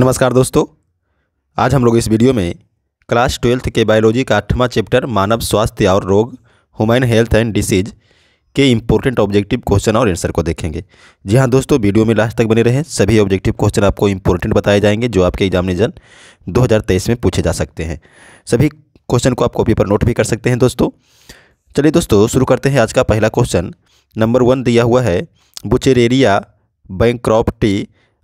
नमस्कार दोस्तों आज हम लोग इस वीडियो में क्लास ट्वेल्थ के बायोलॉजी का आठवां चैप्टर मानव स्वास्थ्य और रोग ह्यूमन हेल्थ एंड डिसीज के इम्पोर्टेंट ऑब्जेक्टिव क्वेश्चन और आंसर को देखेंगे जी हाँ दोस्तों वीडियो में लास्ट तक बने रहें सभी ऑब्जेक्टिव क्वेश्चन आपको इम्पोर्टेंट बताए जाएंगे जो आपके एग्जामिनेशन दो में पूछे जा सकते हैं सभी क्वेश्चन को आप कॉपी पर नोट भी कर सकते हैं दोस्तों चलिए दोस्तों शुरू करते हैं आज का पहला क्वेश्चन नंबर वन दिया हुआ है बुचेरेरिया बैंक क्रॉप टी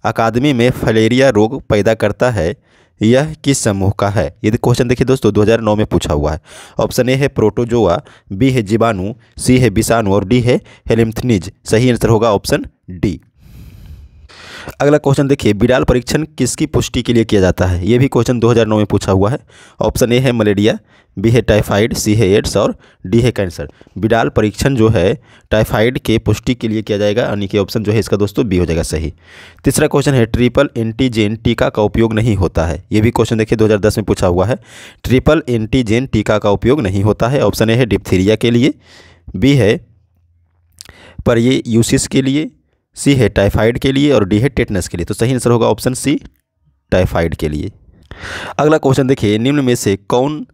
अकादमी में फलेरिया रोग पैदा करता है यह किस समूह का है यदि क्वेश्चन देखिए दोस्तों 2009 में पूछा हुआ है ऑप्शन ए है प्रोटोजोआ बी है जीवाणु सी है विषाणु और डी है हेलिमथनिज सही आंसर होगा ऑप्शन डी अगला क्वेश्चन देखिए बिड़ाल परीक्षण किसकी पुष्टि के लिए किया जाता है ये भी क्वेश्चन 2009 में पूछा हुआ है ऑप्शन ए है मलेरिया बी है टाइफाइड सी है एड्स और डी है कैंसर बिडाल परीक्षण जो है टाइफाइड के पुष्टि के लिए किया जाएगा यानी कि ऑप्शन जो है इसका दोस्तों बी हो जाएगा सही तीसरा क्वेश्चन है ट्रिपल एंटीजेन टीका का उपयोग नहीं होता है ये भी क्वेश्चन देखिए 2010 में पूछा हुआ है ट्रिपल एंटीजेन टीका का उपयोग नहीं होता है ऑप्शन ए है डिप्थीरिया के लिए बी है पर ये यूसिस के लिए सी है टाइफाइड के लिए और डी है टेटनस के लिए तो सही आंसर होगा ऑप्शन सी टाइफाइड के लिए अगला क्वेश्चन देखिए निम्न में से कौन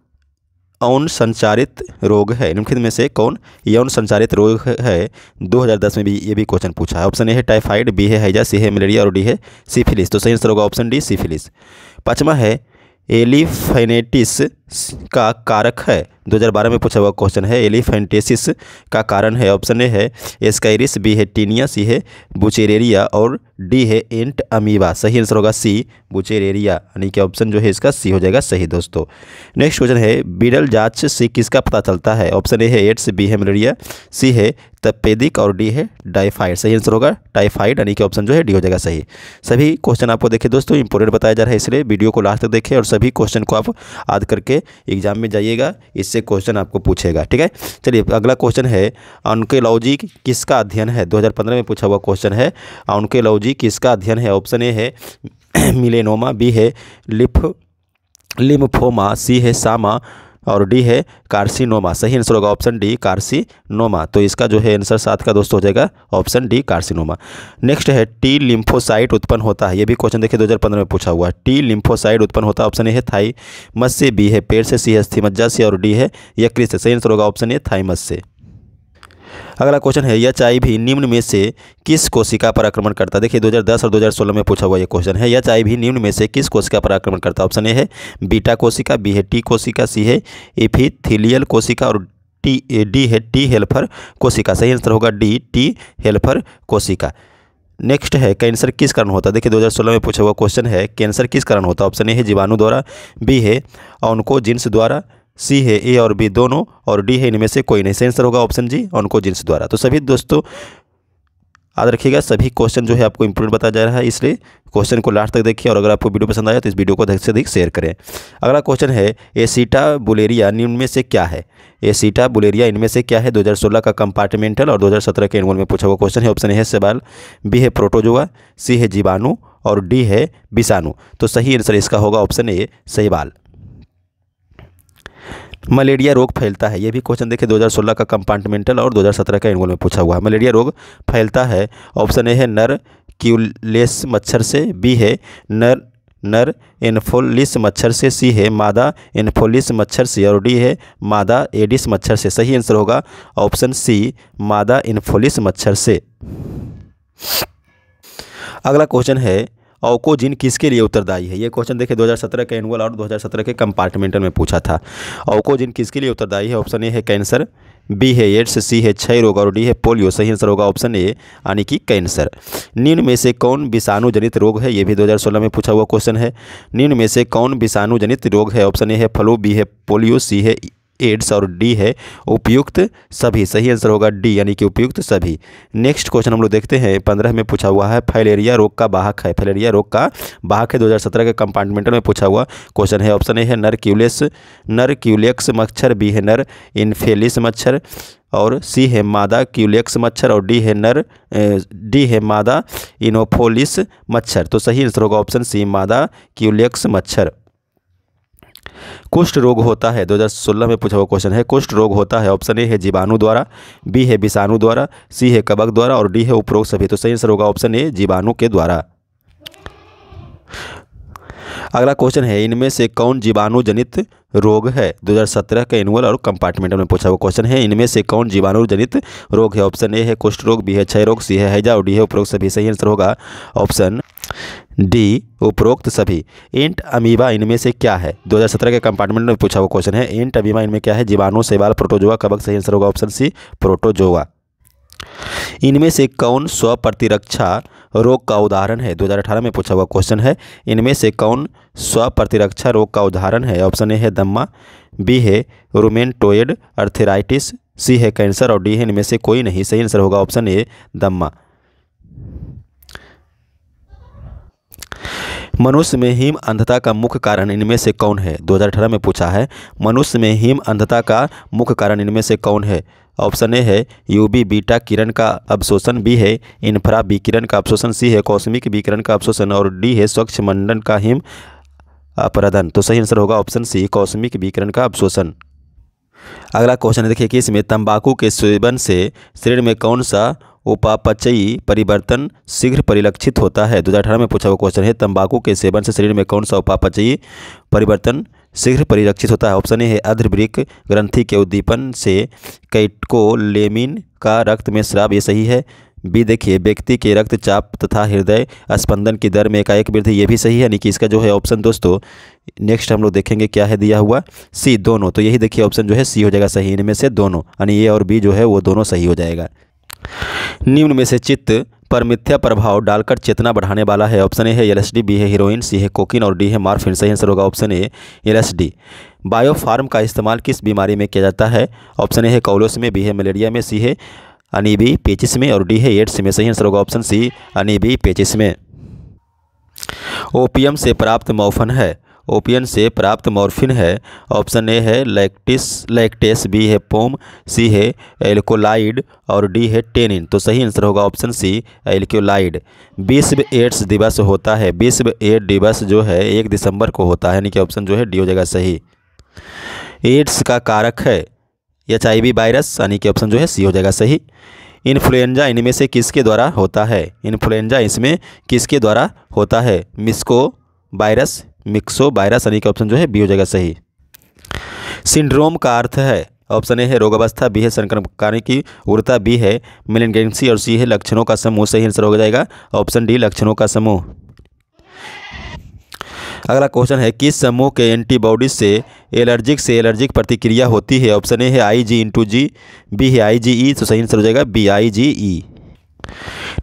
यौन संचारित रोग है निम्नलिखित में से कौन यौन संचारित रोग है 2010 में भी ये भी क्वेश्चन पूछा है ऑप्शन ए है टाइफाइड बी है हैजा सी है मलेरिया और डी है सिफिलिस तो सही आंसर होगा ऑप्शन डी सिफिलिस पाँचवा है एलिफेनेटिस का कारक है 2012 में पूछा हुआ क्वेश्चन है एलिफेंटेसिस का कारण है ऑप्शन ए है एस्काइरिस बी है टीनिया सी है बुचेरेरिया और डी है एंट अमीबा सही आंसर होगा सी बुचेरेरिया यानी कि ऑप्शन जो है इसका सी हो जाएगा सही दोस्तों नेक्स्ट क्वेश्चन है बीडल जांच से किसका पता चलता है ऑप्शन ए है एड्स बी है मलेरिया सी है तपेदिक और डी है टाइफाइड सही आंसर होगा टाइफाइड यानी कि ऑप्शन जो है डी हो जाएगा सही सभी क्वेश्चन आपको देखे दोस्तों इंपोर्टेंट बताया जा रहा है इसलिए वीडियो को लास्ट तक देखें और सभी क्वेश्चन को आप याद करके एग्जाम में जाइएगा इस इससे क्वेश्चन आपको पूछेगा ठीक है चलिए अगला क्वेश्चन है ऑनकोलॉजी किसका अध्ययन है 2015 में पूछा हुआ क्वेश्चन है ऑनकोलॉजी किसका अध्ययन है ऑप्शन ए है मिलेनोमा बी है लिफ लिम्फोमा सी है सामा और डी है कार्सिनोमा सही आंसर होगा ऑप्शन डी कार्सिनोमा तो इसका जो है आंसर साथ का दोस्तों हो जाएगा ऑप्शन डी कार्सिनोमा नेक्स्ट है टी लिम्फोसाइट उत्पन्न होता है ये भी क्वेश्चन देखिए 2015 में पूछा हुआ है टी लिम्फोसाइट उत्पन्न होता है ऑप्शन ए है थाई मस से बी है पेड़ से सी है मज्जा से और डी है यकृत से सही आंसर होगा ऑप्शन ए थाईमस से अगला क्वेश्चन है यच भी निम्न में से किस कोशिका पर आक्रमण करता है देखिए 2010 और 2016 में पूछा हुआ यह क्वेश्चन है यच भी निम्न में से किस कोशिका पर आक्रमण करता है ऑप्शन ए है बीटा कोशिका बी है टी कोशिका सी है थीलियल कोशिका और टी ए, डी है टी हेल्फर कोशिका सही आंसर होगा डी टी हेल्फर कोशिका नेक्स्ट है कैंसर किस कारण होता है देखिए 2016 में पूछा हुआ क्वेश्चन है कैंसर किस कारण होता है ऑप्शन ए है जीवाणु द्वारा बी है ऑनको जीन्स द्वारा सी है ए और बी दोनों और डी है इनमें से कोई नहीं सेंसर होगा ऑप्शन जी जिन्स द्वारा तो सभी दोस्तों याद रखिएगा सभी क्वेश्चन जो है आपको इंपोर्टेंट बताया जा रहा है इसलिए क्वेश्चन को लास्ट तक देखिए और अगर आपको वीडियो पसंद आया तो इस वीडियो को अधिक से अधिक शेयर करें अगला क्वेश्चन है एसीटा बुलेरिया इनमें से क्या है एसीटा बुलेरिया इनमें से क्या है 2016 का कंपार्टमेंटल और 2017 के एनुअल में पूछा हुआ क्वेश्चन है ऑप्शन ए है सवाल बी है प्रोटोजोआ सी है जीवाणु और डी है विषाणु तो सही आंसर इसका होगा ऑप्शन ए सही मलेरिया रोग फैलता है ये भी क्वेश्चन देखिए 2016 का कंपार्टमेंटल और 2017 का एनुअल में पूछा हुआ है मलेरिया रोग फैलता है ऑप्शन ए है नर क्यूलेस मच्छर से बी है नर नर इन्फोलिस मच्छर से सी है मादा इन्फोलिस मच्छर से और डी है मादा एडिस मच्छर से सही आंसर होगा ऑप्शन सी मादा इन्फोलिस मच्छर से अगला क्वेश्चन है ओको जिन किसके लिए उत्तरदायी है ये क्वेश्चन देखिए 2017 के एनुअल और 2017 के कंपार्टमेंटल में पूछा था ओको जिन किसके लिए उत्तरदायी है ऑप्शन ए है कैंसर बी है एड्स सी है क्षय रोग और डी है पोलियो सही आंसर होगा ऑप्शन ए यानी कि कैंसर निम्न में से कौन विषाणु जनित रोग है ये भी 2016 में पूछा हुआ क्वेश्चन है निम्न में से कौन विषाणु जनित रोग है ऑप्शन ए है फ्लू बी है पोलियो सी है एड्स और डी है उपयुक्त सभी सही आंसर होगा डी यानी कि उपयुक्त सभी नेक्स्ट क्वेश्चन हम लोग देखते हैं पंद्रह में पूछा हुआ है फैलेरिया रोग का बाहक है फैलेरिया रोग का बाहक है दो के कंपार्टमेंटल में पूछा हुआ क्वेश्चन है ऑप्शन ए है नर क्यूलेस नर क्यूलेक्स मच्छर बी है नर इनफेलिस मच्छर और सी है मादा क्यूलेक्स मच्छर और डी है नर डी है मादा इनोफोलिस मच्छर तो सही आंसर होगा ऑप्शन सी मादा क्यूलेक्स मच्छर कुष्ठ रोग होता है 2016 में पूछा हुआ क्वेश्चन है कुष्ठ रोग होता है ऑप्शन ए है जीवाणु द्वारा बी है विषाणु द्वारा सी है कबक द्वारा और डी है उपरोक्त सभी तो सही आंसर होगा ऑप्शन ए जीवाणु के द्वारा अगला क्वेश्चन है इनमें से कौन जीवाणु जनित रोग है 2017 का एनुअल और कंपार्टमेंट में पूछा हुआ क्वेश्चन है इनमें से कौन जीवाणु जनित रोग है ऑप्शन ए है कुष्ठ रोग बी है क्षय रोग सी है हैजा और डी है उपरोक्त सभी सही आंसर होगा ऑप्शन डी उपरोक्त सभी एंट अमीबा इनमें से क्या है 2017 के कंपार्टमेंट में पूछा हुआ क्वेश्चन है एंट अमीबा इनमें क्या है जीवाणु सेवाल प्रोटोजोआ कबक सही आंसर होगा ऑप्शन सी प्रोटोजोआ इनमें से कौन स्व प्रतिरक्षा रोग का उदाहरण है 2018 में पूछा हुआ क्वेश्चन है इनमें से कौन स्व प्रतिरक्षा रोग का उदाहरण है ऑप्शन ए है दम्मा बी है रोमेनटोइड अर्थेराइटिस सी है कैंसर और डी है इनमें से कोई नहीं सही आंसर होगा ऑप्शन ए दम्मा मनुष्य में हिम अंधता का मुख्य कारण इनमें से कौन है 2018 में पूछा है मनुष्य में हिम अंधता का मुख्य कारण इनमें से कौन है ऑप्शन ए है यूबी बीटा किरण का अवशोषण बी है इन्फ्रा विकिरण का अवशोषण सी है कौस्मिक विकिरण का अवशोषण और डी है स्वच्छ मंडन का हिम अपराधन तो सही आंसर होगा ऑप्शन सी कौस्मिक विकिरण का अवशोषण अगला क्वेश्चन देखिए कि इसमें तंबाकू के सेवन से शरीर में कौन सा उपापचयी परिवर्तन शीघ्र परिलक्षित होता है दो हज़ार अठारह में पूछा हुआ क्वेश्चन है तंबाकू के सेवन से शरीर में कौन सा उपापचयी परिवर्तन शीघ्र परिरक्षित होता है ऑप्शन ए है अध्रवृक ग्रंथि के उद्दीपन से कैटकोलेमिन का रक्त में श्राव ये सही है बी देखिए व्यक्ति के रक्तचाप तथा हृदय स्पंदन की दर में एकाएक वृद्धि ये भी सही है यानी कि इसका जो है ऑप्शन दोस्तों नेक्स्ट हम लोग देखेंगे क्या है दिया हुआ सी दोनों तो यही देखिए ऑप्शन जो है सी हो जाएगा सही इनमें से दोनों यानी ए और बी जो है वो दोनों सही हो जाएगा निम्न में से चित्त पर मिथ्या प्रभाव डालकर चेतना बढ़ाने वाला है ऑप्शन ए है एलएसडी बी है हीरोइन सी है कोकिन और डी है मार्फिन सही आंसर होगा ऑप्शन ए एलएसडी बायोफार्म का इस्तेमाल किस बीमारी में किया जाता है ऑप्शन ए है कौलोस में बी है मलेरिया में सी है अनिबी पेचिस में और डी है एड्स में सही आंसर होगा ऑप्शन सी अनिबी पेचिस में ओपीएम से प्राप्त मौफन है ओपियन से प्राप्त मॉर्फिन है ऑप्शन ए है लैक्टिस लैक्टेस बी है पोम सी है एल्कोलाइड और डी है टेनिन तो सही आंसर होगा ऑप्शन सी एल्कोलाइड विश्व एड्स दिवस होता है विश्व एड दिवस जो है एक दिसंबर को होता है यानी कि ऑप्शन जो है डी हो जाएगा सही एड्स का कारक है एच आई वायरस यानी कि ऑप्शन जो है सी हो जाएगा सही इन्फ्लुएंजा इनमें से किसके द्वारा होता है इन्फ्लुएंजा इसमें किसके द्वारा होता है मिस्को वायरस मिक्सो बायरा यानी कि ऑप्शन जो है बी हो जाएगा सही सिंड्रोम का अर्थ है ऑप्शन ए है रोग अवस्था बी है संक्रमणकारी की उर्ता बी है मिलेंगेंसी और सी है लक्षणों का समूह सही आंसर हो जाएगा ऑप्शन डी लक्षणों का समूह अगला क्वेश्चन है किस समूह के एंटीबॉडीज से एलर्जिक से एलर्जिक प्रतिक्रिया होती है ऑप्शन ए है आई जी इंटू जी बी है आई जी ई तो सही आंसर हो जाएगा बी आई जी ई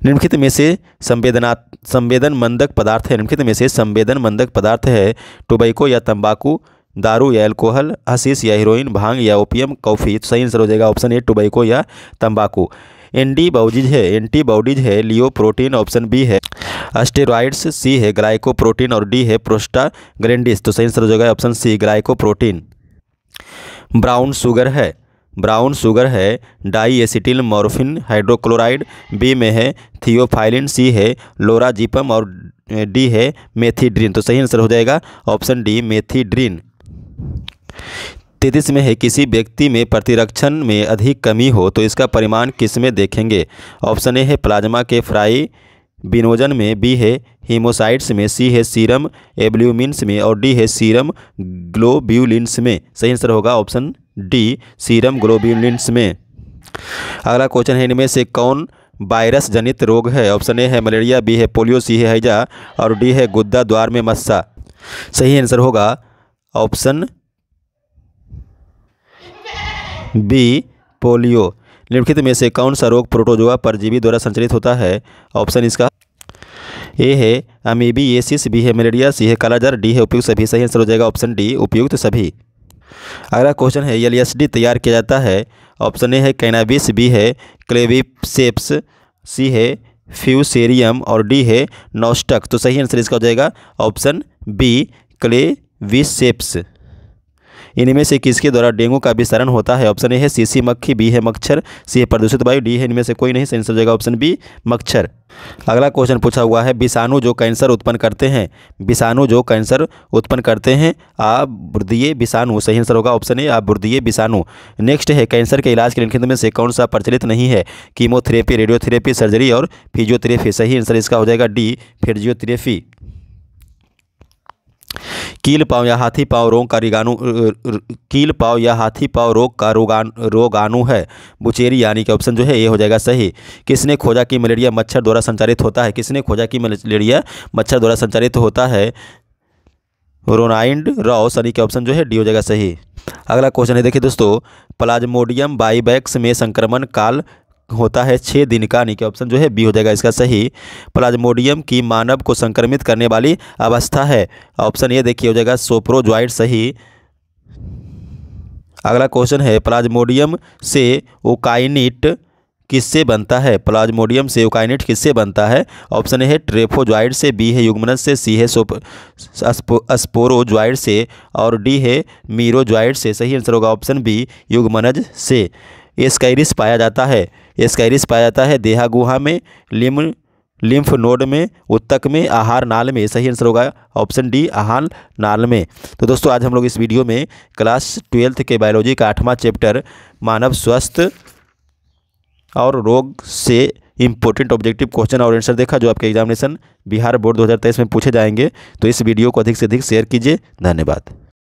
निम्नलिखित में से संवेदना संवेदन मंदक पदार्थ है निम्नलिखित में से संवेदन मंदक पदार्थ है टोबैको या तंबाकू दारू या एल्कोहल हसीस या हीरोइन भांग या ओपियम कॉफ़ी तो सही आंसर हो जाएगा ऑप्शन ए टोबैको या तंबाकू एंटीबाउजिज है एंटीबाउडिज है लियो प्रोटीन ऑप्शन बी है अस्टेरॉइड्स सी है ग्लाइको प्रोटीन और डी है प्रोस्टा ग्रेंडिस तो सही आंसर हो जाएगा option C glyco protein brown sugar है ब्राउन शुगर है diacetyl morphine hydrochloride B में है थियोफाइलिन सी है लोराजिपम और डी है मेथीड्रीन तो सही आंसर हो जाएगा ऑप्शन डी मेथीड्रीन तेतीस में है किसी व्यक्ति में प्रतिरक्षण में अधिक कमी हो तो इसका परिमाण किस में देखेंगे ऑप्शन ए है प्लाज्मा के फ्राई बिनोजन में बी है हीमोसाइट्स में सी है सीरम एब्ल्यूमिन्स में और डी है सीरम ग्लोब्यूलिन्स में सही आंसर होगा ऑप्शन डी सीरम ग्लोब्यूलिन्स में अगला क्वेश्चन है इनमें से कौन वायरस जनित रोग है ऑप्शन ए है मलेरिया बी है पोलियो सी है हैजा और डी है गुद्दा द्वार में मस्सा सही आंसर होगा ऑप्शन बी पोलियो निम्नलिखित में से कौन सा रोग प्रोटोजोआ परजीवी द्वारा संचालित होता है ऑप्शन इसका ए है अमीबी एसिस बी है मलेरिया सी है कालाजार डी है उपयुक्त सभी सही आंसर हो जाएगा ऑप्शन डी उपयुक्त सभी अगला क्वेश्चन है एल तैयार किया जाता है ऑप्शन ए है कैनाबिस बी है क्लेविसेप्स सी है फ्यूसेरियम और डी है नोस्टक तो सही आंसर इसका हो जाएगा ऑप्शन बी क्लेविसेप्स इनमें से किसके द्वारा डेंगू का विस्तरण होता है ऑप्शन ए है सीसी मक्खी बी है मच्छर सी है प्रदूषित वायु डी है इनमें से कोई नहीं सेंसर जगह ऑप्शन बी मच्छर अगला क्वेश्चन पूछा हुआ है विषाणु जो कैंसर उत्पन्न करते हैं विषाणु जो कैंसर उत्पन्न करते हैं आबृदीय विषाणु सही आंसर होगा ऑप्शन ए आ आबृदीय विषाणु नेक्स्ट है कैंसर के इलाज के लिए में से कौन सा प्रचलित नहीं है कीमोथेरेपी रेडियोथेरेपी सर्जरी और फिजियोथेरेपी सही आंसर इसका हो जाएगा डी फिजियोथेरेपी कील पाँव या हाथी पाँव रोग का रोगाणु कील पाँव या हाथी पाँव रोग का रोगान रोगाणु है बुचेरी यानी कि ऑप्शन जो है ये हो जाएगा सही किसने खोजा कि मलेरिया मच्छर द्वारा संचालित होता है किसने खोजा कि मलेरिया मच्छर द्वारा संचालित होता है रोनाइंड रॉस यानी कि ऑप्शन जो है डी हो जाएगा सही अगला क्वेश्चन है देखिए दोस्तों प्लाज्मोडियम बाईबैक्स में संक्रमण काल होता है छः दिन का यानी कि ऑप्शन जो है बी हो जाएगा इसका सही प्लाज्मोडियम की मानव को संक्रमित करने वाली अवस्था है ऑप्शन ये देखिए हो जाएगा सोप्रोज्वाइड सही अगला क्वेश्चन है प्लाज्मोडियम से ओकाइनिट किससे बनता है प्लाज्मोडियम से ओकाइनिट किससे बनता है ऑप्शन ए है ट्रेफोजॉइड से बी है युग्मनस से सी है सोप से और डी है मीरोज्वाइड से सही आंसर होगा ऑप्शन बी युग्मनज से एस्काइरिस पाया जाता है ये पाया जाता है देहा गुहा में लिम लिम्फ नोड में उत्तक में आहार नाल में सही आंसर होगा ऑप्शन डी आहार नाल में तो दोस्तों आज हम लोग इस वीडियो में क्लास ट्वेल्थ के बायोलॉजी का आठवां चैप्टर मानव स्वास्थ्य और रोग से इम्पोर्टेंट ऑब्जेक्टिव क्वेश्चन और आंसर देखा जो आपके एग्जामिनेशन बिहार बोर्ड 2023 में पूछे जाएंगे तो इस वीडियो को अधिक से अधिक शेयर कीजिए धन्यवाद